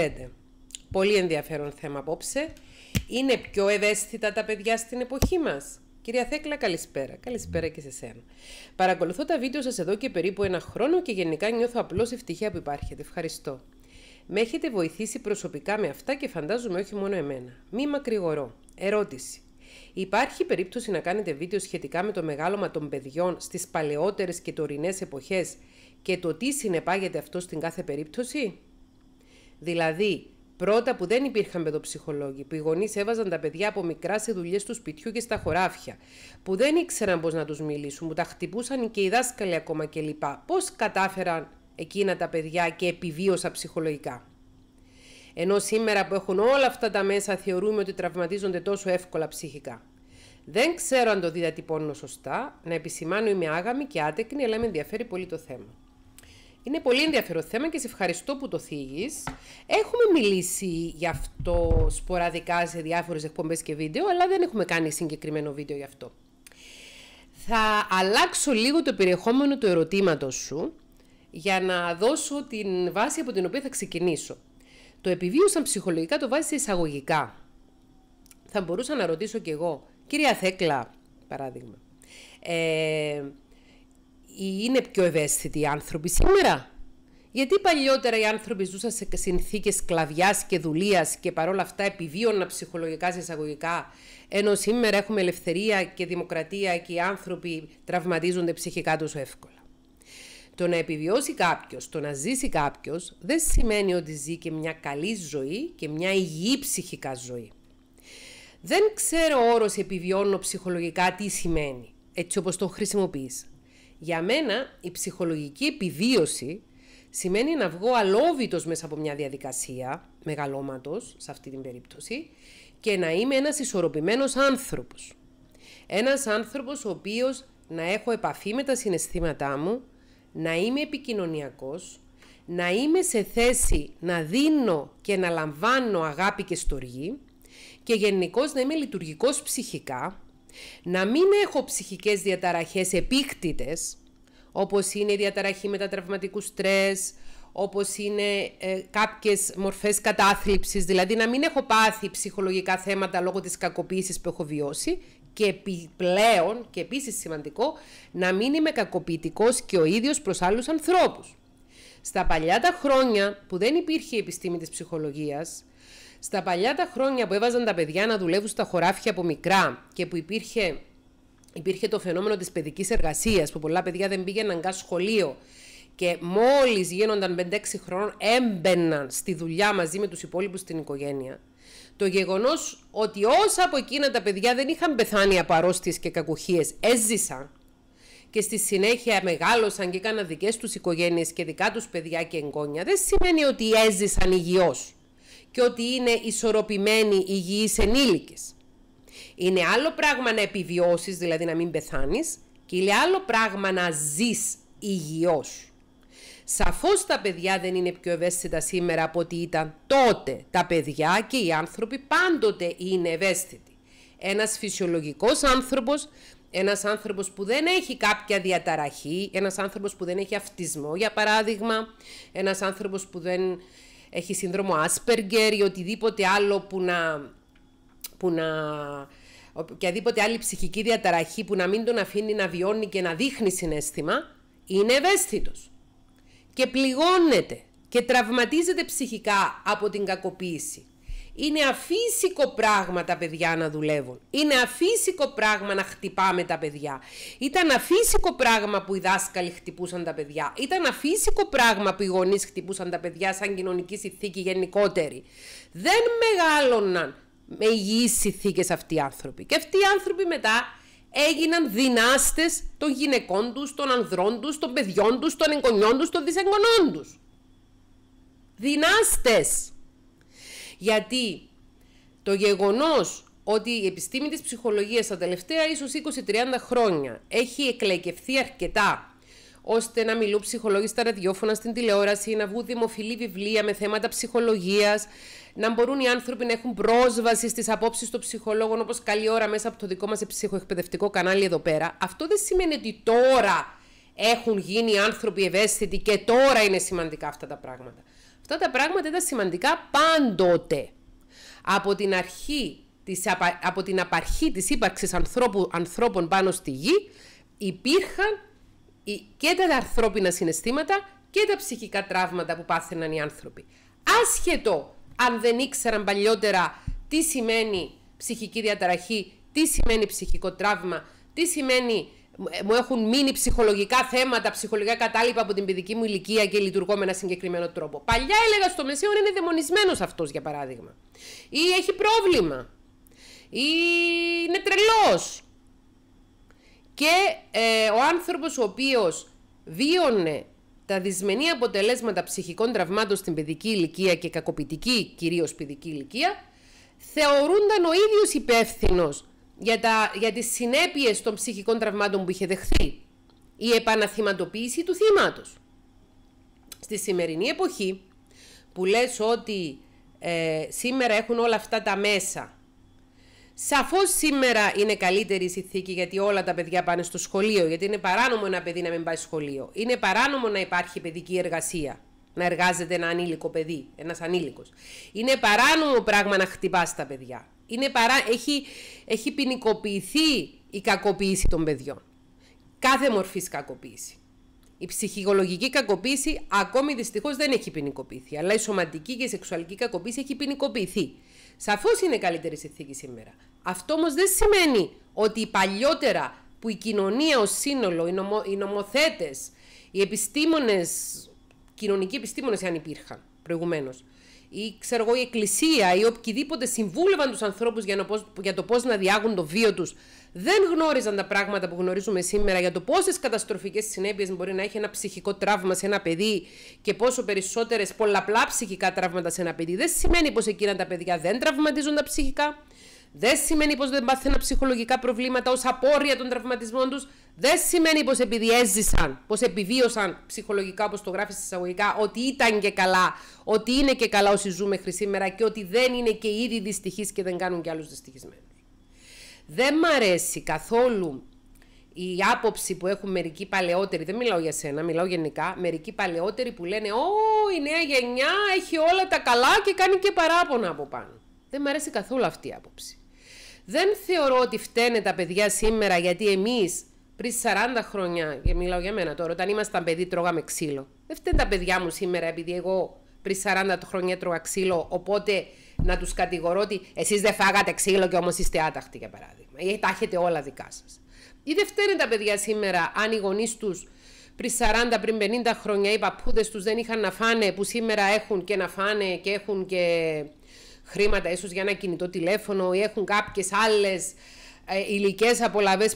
Λέτε. Πολύ ενδιαφέρον θέμα απόψε. Είναι πιο ευαίσθητα τα παιδιά στην εποχή μας. Κυρία Θέκλα, καλησπέρα. Καλησπέρα και σε εσένα. Παρακολουθώ τα βίντεο σας εδώ και περίπου ένα χρόνο και γενικά νιώθω απλώς ευτυχία που υπάρχετε. Ευχαριστώ. Με έχετε βοηθήσει προσωπικά με αυτά και φαντάζομαι όχι μόνο εμένα. Μη μακρηγορώ. Ερώτηση. Υπάρχει περίπτωση να κάνετε βίντεο σχετικά με το μεγάλωμα των παιδιών στις παλαιότερες και τωρινές εποχές και το τι συνεπάγεται αυτό στην κάθε περίπτωση. Δηλαδή, πρώτα που δεν υπήρχαν παιδοψυχολόγοι, που οι γονείς έβαζαν τα παιδιά από μικρά σε δουλειές του σπιτιού και στα χωράφια, που δεν ήξεραν πώς να τους μιλήσουν, που τα χτυπούσαν και οι δάσκαλοι ακόμα κλπ. Πώς κατάφεραν εκείνα τα παιδιά και επιβίωσα ψυχολογικά. Ενώ σήμερα που έχουν όλα αυτά τα μέσα θεωρούμε ότι τραυματίζονται τόσο εύκολα ψυχικά. Δεν ξέρω αν το διατυπώνω σωστά, να επισημάνω είμαι άγαμη και άτεκνη, αλλά με ενδιαφέρει πολύ το θέμα. Είναι πολύ ενδιαφέρον θέμα και σε ευχαριστώ που το θίγεις. Έχουμε μιλήσει γι' αυτό σποραδικά σε διάφορες εκπομπές και βίντεο, αλλά δεν έχουμε κάνει συγκεκριμένο βίντεο γι' αυτό. Θα αλλάξω λίγο το περιεχόμενο του ερωτήματος σου για να δώσω την βάση από την οποία θα ξεκινήσω. Το επιβίωσαν ψυχολογικά το βάζει εισαγωγικά. Θα μπορούσα να ρωτήσω κι εγώ, κυρία Θέκλα, παράδειγμα, ε, είναι πιο ευαίσθητοι οι άνθρωποι σήμερα. Γιατί παλιότερα οι άνθρωποι ζούσαν σε συνθήκες σκλαβιάς και δουλείας και παρόλα αυτά επιβίωναν ψυχολογικά σε εισαγωγικά, ενώ σήμερα έχουμε ελευθερία και δημοκρατία και οι άνθρωποι τραυματίζονται ψυχικά τόσο εύκολα. Το να επιβιώσει κάποιος, το να ζήσει κάποιος, δεν σημαίνει ότι ζει και μια καλή ζωή και μια υγιή ψυχικά ζωή. Δεν ξέρω όρος επιβιώνω ψυχολογικά τι σημαίνει, έτσι όπως το χρησιμοποιείς. Για μένα η ψυχολογική επιβίωση σημαίνει να βγω αλόβητος μέσα από μια διαδικασία μεγαλώματος σε αυτή την περίπτωση και να είμαι ένας ισορροπημένος άνθρωπος. Ένας άνθρωπος ο οποίος να έχω επαφή με τα συναισθήματά μου, να είμαι επικοινωνιακός, να είμαι σε θέση να δίνω και να λαμβάνω αγάπη και στοργή και γενικώς να είμαι λειτουργικός ψυχικά να μην έχω ψυχικές διαταραχές επίκτητες, όπως είναι η διαταραχή μετατραυματικού στρες, όπως είναι ε, κάποιες μορφές κατάθλιψης, δηλαδή να μην έχω πάθει ψυχολογικά θέματα λόγω της κακοποίησης που έχω βιώσει και επιπλέον, και επίσης σημαντικό, να μην είμαι κακοποιητικός και ο ίδιος προς άλλους ανθρώπους. Στα παλιά τα χρόνια που δεν υπήρχε η επιστήμη της ψυχολογίας, στα παλιά τα χρόνια που έβαζαν τα παιδιά να δουλεύουν στα χωράφια από μικρά και που υπήρχε, υπήρχε το φαινόμενο της παιδικής εργασίας που πολλά παιδιά δεν πήγαιναν καν σχολείο και μόλις γίνονταν 5-6 χρόνων έμπαιναν στη δουλειά μαζί με τους υπόλοιπους στην οικογένεια. Το γεγονός ότι όσα από εκείνα τα παιδιά δεν είχαν πεθάνει από αρρώστιες και κακουχίες, έζησαν και στη συνέχεια μεγάλωσαν και έκαναν δικές τους οικογένειες και δικά τους παιδιά και εγγόνια, δεν σημαίνει ότι έζησαν υγιώς και ότι είναι ισορροπημένοι υγιείς ενήλικες. Είναι άλλο πράγμα να επιβιώσεις, δηλαδή να μην πεθάνεις, και είναι άλλο πράγμα να ζεις υγιώς. Σαφώς τα παιδιά δεν είναι πιο ευαίσθητα σήμερα από ότι ήταν τότε. Τα παιδιά και οι άνθρωποι πάντοτε είναι ευαίσθητοι. Ένας φυσιολογικός άνθρωπος, ένας άνθρωπος που δεν έχει κάποια διαταραχή, ένας άνθρωπος που δεν έχει αυτισμό για παράδειγμα, ένας άνθρωπος που δεν έχει σύνδρομο άσπεργκερ ή οτιδήποτε άλλο που να, που να οποιαδήποτε άλλη ψυχική διαταραχή που να μην τον αφήνει να βιώνει και να δείχνει συνέστημα, είναι ευαίσθητος και πληγώνεται και τραυματίζεται ψυχικά από την κακοποίηση. Είναι αφύσικο πράγμα τα παιδιά να δουλεύουν. Είναι αφύσικο πράγμα να χτυπάμε τα παιδιά. Ήταν αφύσικο πράγμα που οι δάσκαλοι χτυπούσαν τα παιδιά. Ήταν αφύσικο πράγμα που οι γονείς χτυπούσαν τα παιδιά σαν κοινωνική συνθήκη γενικότερη. Δεν μεγάλωναν με υγιείς συνθήκες αυτοί οι άνθρωποι. Και αυτοί οι άνθρωποι μετά έγιναν δυνάστες των γυναικών τους, των ανδρών τους, των παιδιών τους, των εγγονιών τους, των δυσεγγονών τους. Δυνάστες. Γιατί το γεγονός ότι η επιστήμη της ψυχολογίας τα τελευταία ίσως 20-30 χρόνια έχει εκλεκευθεί αρκετά ώστε να μιλούν ψυχολόγοι στα ραδιόφωνα, στην τηλεόραση, να βγουν δημοφιλή βιβλία με θέματα ψυχολογίας, να μπορούν οι άνθρωποι να έχουν πρόσβαση στις απόψεις των ψυχολόγων, όπως καλή ώρα μέσα από το δικό μας ψυχοεκπαιδευτικό κανάλι εδώ πέρα. Αυτό δεν σημαίνει ότι τώρα έχουν γίνει άνθρωποι ευαίσθητοι και τώρα είναι σημαντικά αυτά τα πράγματα. Αυτά τα πράγματα ήταν σημαντικά πάντοτε. Από την αρχή, της, από την απαρχή της ύπαρξης ανθρώπου, ανθρώπων πάνω στη γη, υπήρχαν και τα ανθρώπινα συναισθήματα και τα ψυχικά τραύματα που πάθαιναν οι άνθρωποι. Άσχετο αν δεν ήξεραν παλιότερα τι σημαίνει ψυχική διαταραχή, τι σημαίνει ψυχικό τραύμα, τι σημαίνει μου έχουν μείνει ψυχολογικά θέματα, ψυχολογικά κατάλοιπα από την παιδική μου ηλικία και λειτουργώ με ένα συγκεκριμένο τρόπο. Παλιά έλεγα στο μεσαίωνα είναι δαιμονισμένος αυτός για παράδειγμα. Ή έχει πρόβλημα. Ή είναι τρελός. Και ε, ο άνθρωπος ο οποίος βίωνε τα δυσμενή αποτελέσματα ψυχικών τραυμάτων στην παιδική ηλικία και κακοποιητική κυρίως παιδική ηλικία θεωρούνταν ο ίδιος υπεύθυνος για, τα, για τις συνέπειες των ψυχικών τραυμάτων που είχε δεχθεί. Η επαναθυματοποίηση του θύματος. Στη σημερινή εποχή που λες ότι ε, σήμερα έχουν όλα αυτά τα μέσα. Σαφώς σήμερα είναι καλύτερη η συνθήκη γιατί όλα τα παιδιά πάνε στο σχολείο, γιατί είναι παράνομο ένα παιδί να μην πάει σχολείο. Είναι παράνομο να υπάρχει παιδική εργασία, να εργάζεται ένα ανήλικο παιδί, ένας ανήλικος. Είναι παράνομο πράγμα να χτυπάς τα παιδιά. Είναι παρά, έχει, έχει ποινικοποιηθεί η κακοποίηση των παιδιών. Κάθε μορφής κακοποίηση. Η ψυχολογική κακοποίηση ακόμη δυστυχώς δεν έχει ποινικοποιηθεί. Αλλά η σωματική και η σεξουαλική κακοποίηση έχει ποινικοποιηθεί. Σαφώς είναι καλύτερη συνθήκη σήμερα. Αυτό όμως δεν σημαίνει ότι παλιότερα που η κοινωνία ως σύνολο, οι, νομο, οι νομοθέτες, οι επιστήμονες, κοινωνικοί επιστήμονες, αν υπήρχαν προηγουμένως, ή ξέρω εγώ η εκκλησία ή οποιοδήποτε συμβούλευαν τους ανθρώπους για, για το πώς να διάγουν το βίο τους δεν γνώριζαν τα πράγματα που γνωρίζουμε σήμερα για το πόσες καταστροφικές συνέπειες μπορεί να έχει ένα ψυχικό τραύμα σε ένα παιδί και πόσο περισσότερες πολλαπλά ψυχικά τραύματα σε ένα παιδί. Δεν σημαίνει πως εκείνα τα παιδιά δεν τα ψυχικά. Δεν σημαίνει πως δεν πάθαιναν ψυχολογικά προβλήματα ως απόρρια των τραυματισμών τους. Δεν σημαίνει πως επειδή έζησαν, πως επιβίωσαν ψυχολογικά, όπως το γράφεις εισαγωγικά, ότι ήταν και καλά, ότι είναι και καλά όσοι ζουν μέχρι σήμερα και ότι δεν είναι και ήδη δυστυχείς και δεν κάνουν κι άλλου δυστυχισμένου. Δεν μ' αρέσει καθόλου η άποψη που έχουν μερικοί παλαιότεροι, δεν μιλάω για σένα, μιλάω γενικά, μερικοί παλαιότεροι που λένε «Ω, η νέα γενιά έχει όλα τα καλά και κάνει και παράπονα από πάνω». Δεν μ' αρέσει καθόλου αυτή η άποψη. Δεν θεωρώ ότι φταίνε τα παιδιά σήμερα γιατί εμείς πριν 40 χρόνια, και μιλάω για μένα τώρα, όταν ήμασταν παιδί τρώγαμε ξύλο. Δεν φταίνε τα παιδιά μου σήμερα επειδή εγώ πριν 40 χρόνια τρώγα ξύλο. Οπότε να τους κατηγορώ ότι εσείς δεν φάγατε ξύλο και όμως είστε άταχτοι, για παράδειγμα. Ή ε, τα έχετε όλα δικά σας. Ή δεν φταίνε τα παιδιά σήμερα αν οι γονείς τους πριν 40, πριν 50 χρόνια οι παππούδες τους δεν είχαν να φάνε, που σήμερα έχουν και να φάνε και έχουν και χρήματα ίσως για ένα κινητό τηλέφωνο ή έχουν κάποιες άλλες ε, υλικές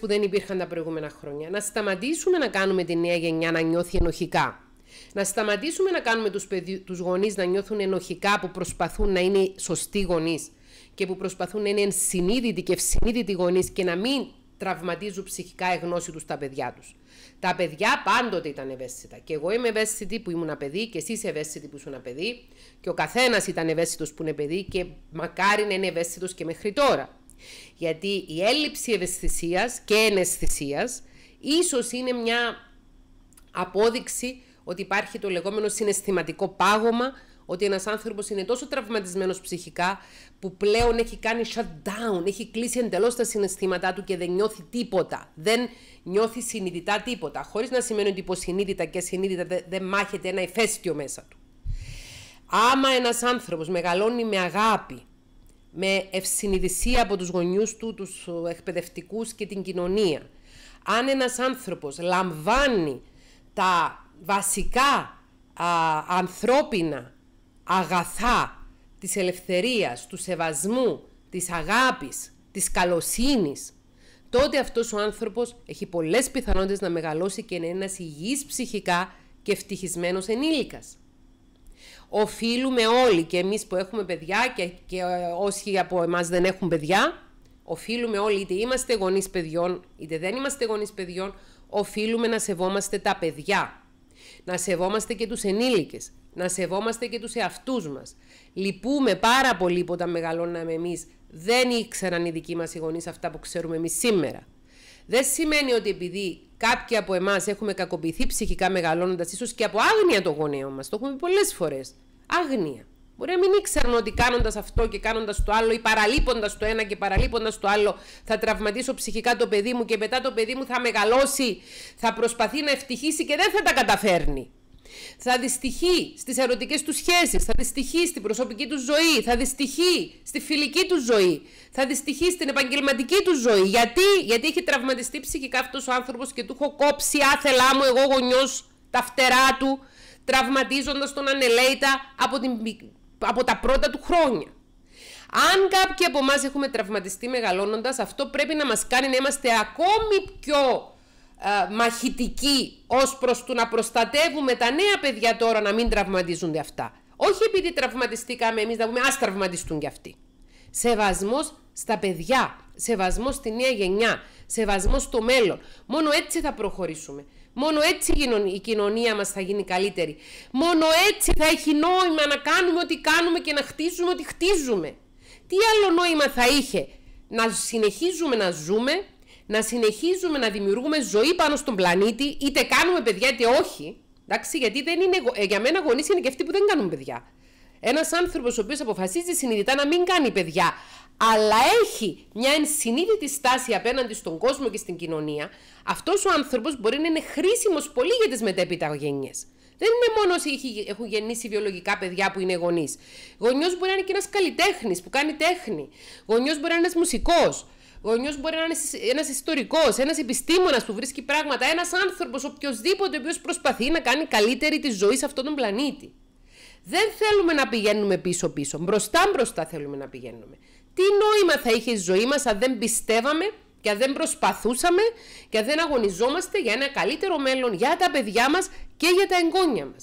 που δεν υπήρχαν τα προηγούμενα χρόνια. Να σταματήσουμε να κάνουμε τη νέα γενιά να νιώθει ενοχικά. Να σταματήσουμε να κάνουμε τους, τους γονείς να νιώθουν ενοχικά που προσπαθούν να είναι σωστοί γονείς και που προσπαθούν να είναι ενσυνείδητοι και ευσυνείδητοι γονείς και να μην τραυματίζουν ψυχικά η γνώση τους στα παιδιά τους. Τα παιδιά πάντοτε ήταν ευαίσθητα. Και εγώ είμαι ευαίσθητη που ήμουν παιδί, και εσύ είσαι ευαίσθητη που ήσουν παιδί, και ο καθένας ήταν ευαίσθητος που είναι παιδί, και μακάρι να είναι ευαίσθητος και μέχρι τώρα. Γιατί η έλλειψη ευαισθησίας και εναισθησίας ίσως είναι μια απόδειξη ότι υπάρχει το λεγόμενο συναισθηματικό πάγωμα ότι ένας άνθρωπος είναι τόσο τραυματισμένος ψυχικά που πλέον έχει κάνει shutdown, έχει κλείσει εντελώς τα συναισθήματά του και δεν νιώθει τίποτα. Δεν νιώθει συνειδητά τίποτα. Χωρίς να σημαίνει ότι υποσυνείδητα και συνείδητα δεν μάχεται ένα ηφαίστειο μέσα του. Άμα ένας άνθρωπος μεγαλώνει με αγάπη, με ευσυνειδησία από τους γονιούς του, τους εκπαιδευτικούς και την κοινωνία. Αν ένας άνθρωπος λαμβάνει τα βασικά α, ανθρώπινα αγαθά της ελευθερίας, του σεβασμού, της αγάπης, της καλοσύνης, τότε αυτός ο άνθρωπος έχει πολλές πιθανότητες να μεγαλώσει και να είναι ένας υγιής ψυχικά και ευτυχισμένος ενήλικας. Οφείλουμε όλοι και εμείς που έχουμε παιδιά και, και ε, όσοι από εμάς δεν έχουν παιδιά, οφείλουμε όλοι είτε είμαστε γονείς παιδιών είτε δεν είμαστε γονείς παιδιών, οφείλουμε να σεβόμαστε τα παιδιά. Να σεβόμαστε και τους ενήλικες να σεβόμαστε και τους εαυτούς μας. Λυπούμε πάρα πολύ που όταν μεγαλώναμε εμείς δεν ήξεραν οι δικοί μας οι γονείς αυτά που ξέρουμε εμείς σήμερα. Δεν σημαίνει ότι επειδή κάποιοι από εμάς έχουμε κακοποιηθεί ψυχικά μεγαλώνοντας, ίσως και από άγνοια το γονέο μας. Το έχουμε πει πολλές φορές. Άγνοια. Μπορεί να μην ήξεραν ότι κάνοντας αυτό και κάνοντας το άλλο ή παραλείποντας το ένα και παραλείποντας το άλλο, θα τραυματίσω ψυχικά το παιδί μου και μετά το παιδί μου θα μεγαλώσει, θα προσπαθεί να ευτυχήσει και δεν θα τα καταφέρνει θα δυστυχεί στις ερωτικές του σχέσεις, θα δυστυχεί στην προσωπική του ζωή, θα δυστυχεί στη φιλική του ζωή, θα δυστυχεί στην επαγγελματική του ζωή. Γιατί, Γιατί έχει τραυματιστεί ψυχικά αυτός ο άνθρωπος και του έχω κόψει άθελά μου εγώ γονιός τα φτερά του, τραυματίζοντας τον ανελέητα από, την, από τα πρώτα του χρόνια. Αν κάποιοι από εμάς έχουμε τραυματιστεί μεγαλώνοντας, αυτό πρέπει να μας κάνει να είμαστε ακόμη πιο ε, μαχητική, ως προς του να προστατεύουμε τα νέα παιδιά τώρα να μην τραυματίζονται αυτά. Όχι επειδή τραυματιστήκαμε εμείς να πούμε ας τραυματιστούν κι αυτοί. Σεβασμός στα παιδιά, σεβασμός στη νέα γενιά, σεβασμός στο μέλλον. Μόνο έτσι θα προχωρήσουμε. Μόνο έτσι η κοινωνία μας θα γίνει καλύτερη. Μόνο έτσι θα έχει νόημα να κάνουμε ό,τι κάνουμε και να χτίζουμε ό,τι χτίζουμε. Τι άλλο νόημα θα είχε να συνεχίζουμε να ζούμε να συνεχίζουμε να δημιουργούμε ζωή πάνω στον πλανήτη, είτε κάνουμε παιδιά είτε όχι. Εντάξει, γιατί δεν είναι, ε, για μένα γονείς είναι και αυτοί που δεν κάνουν παιδιά. Ένας άνθρωπος ο οποίος αποφασίζει συνειδητά να μην κάνει παιδιά, αλλά έχει μια ενσυνείδητη στάση απέναντι στον κόσμο και στην κοινωνία, αυτός ο άνθρωπος μπορεί να είναι χρήσιμος πολύ για τις μετέπειτα γενιέ. Δεν είναι μόνο όσοι έχουν γεννήσει βιολογικά παιδιά που είναι γονείς. Γονιός μπορεί να είναι και ένας καλλιτέχνης που κάνει τέχνη. Γονιός μπορεί να είναι ένας μουσικός γονιός μπορεί να είναι ένας ιστορικός, ένας επιστήμονας που βρίσκει πράγματα, ένας άνθρωπος, οποιοδήποτε ο οποίος προσπαθεί να κάνει καλύτερη τη ζωή σε αυτόν τον πλανήτη. Δεν θέλουμε να πηγαίνουμε πίσω-πίσω. Μπροστά-μπροστά θέλουμε να πηγαίνουμε. Τι νόημα θα είχε η ζωή μας αν δεν πιστεύαμε και αν δεν προσπαθούσαμε και αν δεν αγωνιζόμαστε για ένα καλύτερο μέλλον για τα παιδιά μας και για τα εγγόνια μας.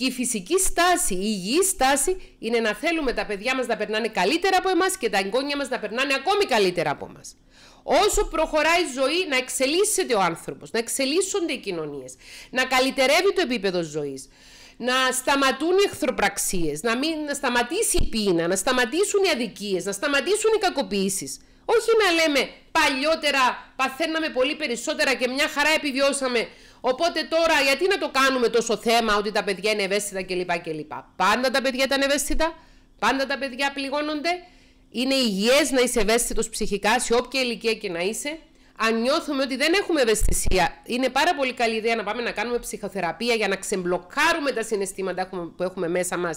Και η φυσική στάση, η υγιή στάση είναι να θέλουμε τα παιδιά μας να περνάνε καλύτερα από εμάς και τα εγγόνια μας να περνάνε ακόμη καλύτερα από εμάς. Όσο προχωράει η ζωή, να εξελίσσεται ο άνθρωπος, να εξελίσσονται οι κοινωνίες, να καλυτερεύει το επίπεδο ζωής, να σταματούν οι εχθροπραξίες, να, μην, σταματήσει η πείνα, να σταματήσουν οι αδικίες, να σταματήσουν οι κακοποιήσεις. Όχι να λέμε παλιότερα παθαίναμε πολύ περισσότερα και μια χαρά επιβιώσαμε Οπότε τώρα γιατί να το κάνουμε τόσο θέμα ότι τα παιδιά είναι ευαίσθητα κλπ. κλπ. Πάντα τα παιδιά ήταν ευαίσθητα, πάντα τα παιδιά πληγώνονται. Είναι υγιές να είσαι ευαίσθητος ψυχικά σε όποια ηλικία και να είσαι. Αν νιώθουμε ότι δεν έχουμε ευαισθησία, είναι πάρα πολύ καλή ιδέα να πάμε να κάνουμε ψυχοθεραπεία για να ξεμπλοκάρουμε τα συναισθήματα που έχουμε μέσα μας,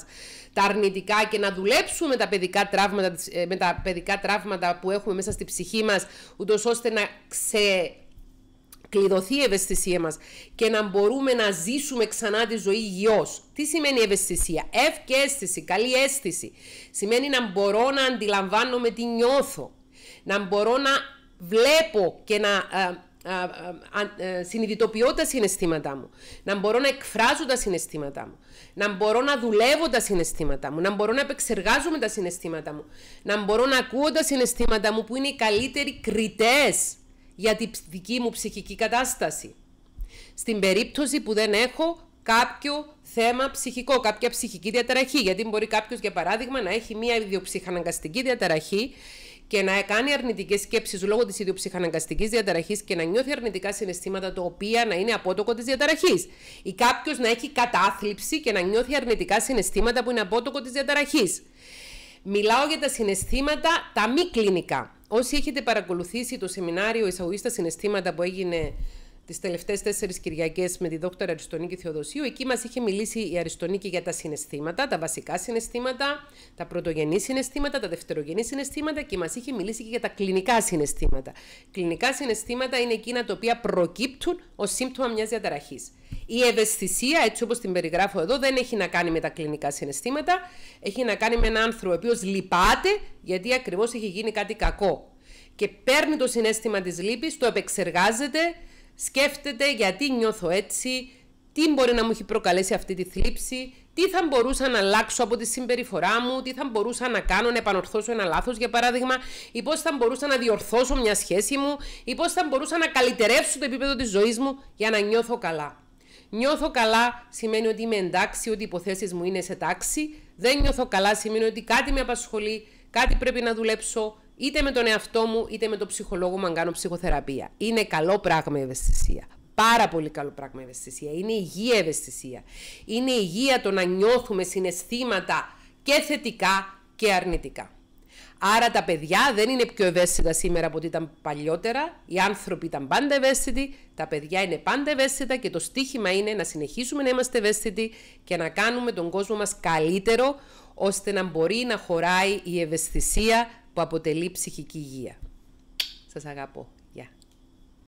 τα αρνητικά και να δουλέψουμε τα παιδικά τραύματα, ε, με τα παιδικά τραύματα που έχουμε μέσα στη ψυχή μας, ούτως ώστε να ξε, κλειδωθεί η ευαισθησία μας και να μπορούμε να ζήσουμε ξανά τη ζωή γιος. Τι σημαίνει ευαισθησία, ευ και αίσθηση, καλή αίσθηση. Σημαίνει να μπορώ να αντιλαμβάνομαι τι νιώθω, να μπορώ να βλέπω και να ε, ε, ε, συνειδητοποιώ τα συναισθήματά μου, να μπορώ να εκφράζω τα συναισθήματά μου, να μπορώ να δουλεύω τα συναισθήματά μου, να μπορώ να επεξεργάζομαι τα συναισθήματά μου, να μπορώ να ακούω τα συναισθήματά μου που είναι οι καλύτεροι κριτές για τη δική μου ψυχική κατάσταση. Στην περίπτωση που δεν έχω κάποιο θέμα ψυχικό, κάποια ψυχική διαταραχή. Γιατί μπορεί κάποιος, για παράδειγμα, να έχει μία ιδιοψυχαναγκαστική διαταραχή και να κάνει αρνητικές σκέψεις λόγω της ιδιοψυχαναγκαστικής διαταραχής και να νιώθει αρνητικά συναισθήματα τα οποία να είναι απότοκο της διαταραχής. Ή κάποιος να έχει κατάθλιψη και να νιώθει αρνητικά συναισθήματα που είναι απότοκο της διαταραχής. Μιλάω για τα συναισθήματα τα μη κλινικά. Όσοι έχετε παρακολουθήσει το σεμινάριο εισαγωγή στα συναισθήματα που έγινε τις τελευταίες τέσσερις Κυριακές με τη δόκτωρα Αριστονίκη Θεοδοσίου. Εκεί μας είχε μιλήσει η Αριστονίκη για τα συναισθήματα, τα βασικά συναισθήματα, τα πρωτογενή συναισθήματα, τα δευτερογενή συναισθήματα και μας είχε μιλήσει και για τα κλινικά συναισθήματα. Κλινικά συναισθήματα είναι εκείνα τα οποία προκύπτουν ως σύμπτωμα μιας διαταραχής. Η ευαισθησία, έτσι όπως την περιγράφω εδώ, δεν έχει να κάνει με τα κλινικά συναισθήματα. Έχει να κάνει με έναν άνθρωπο ο οποίος λυπάται γιατί ακριβώς έχει γίνει κάτι κακό. Και παίρνει το συνέστημα της λύπης, το επεξεργάζεται, Σκέφτεται γιατί νιώθω έτσι, τι μπορεί να μου έχει προκαλέσει αυτή τη θλίψη, τι θα μπορούσα να αλλάξω από τη συμπεριφορά μου, τι θα μπορούσα να κάνω να επανορθώσω ένα λάθος, για παράδειγμα, ή πώς θα μπορούσα να διορθώσω μια σχέση μου, ή πώς θα μπορούσα να καλυτερεύσω το επίπεδο της ζωής μου για να νιώθω καλά. Νιώθω καλά σημαίνει ότι είμαι εντάξει, ότι οι υποθέσεις μου είναι σε τάξη. Δεν νιώθω καλά σημαίνει ότι κάτι με απασχολεί, κάτι πρέπει να δουλέψω, είτε με τον εαυτό μου, είτε με τον ψυχολόγο μου αν κάνω ψυχοθεραπεία. Είναι καλό πράγμα η ευαισθησία. Πάρα πολύ καλό πράγμα η ευαισθησία. Είναι υγεία ευαισθησία. Είναι υγεία το να νιώθουμε συναισθήματα και θετικά και αρνητικά. Άρα τα παιδιά δεν είναι πιο ευαίσθητα σήμερα από ό,τι ήταν παλιότερα. Οι άνθρωποι ήταν πάντα ευαίσθητοι, τα παιδιά είναι πάντα ευαίσθητα και το στίχημα είναι να συνεχίσουμε να είμαστε ευαίσθητοι και να κάνουμε τον κόσμο μας καλύτερο ώστε να μπορεί να χωράει η ευαισθησία που αποτελεί ψυχική υγεία. Σας αγαπώ.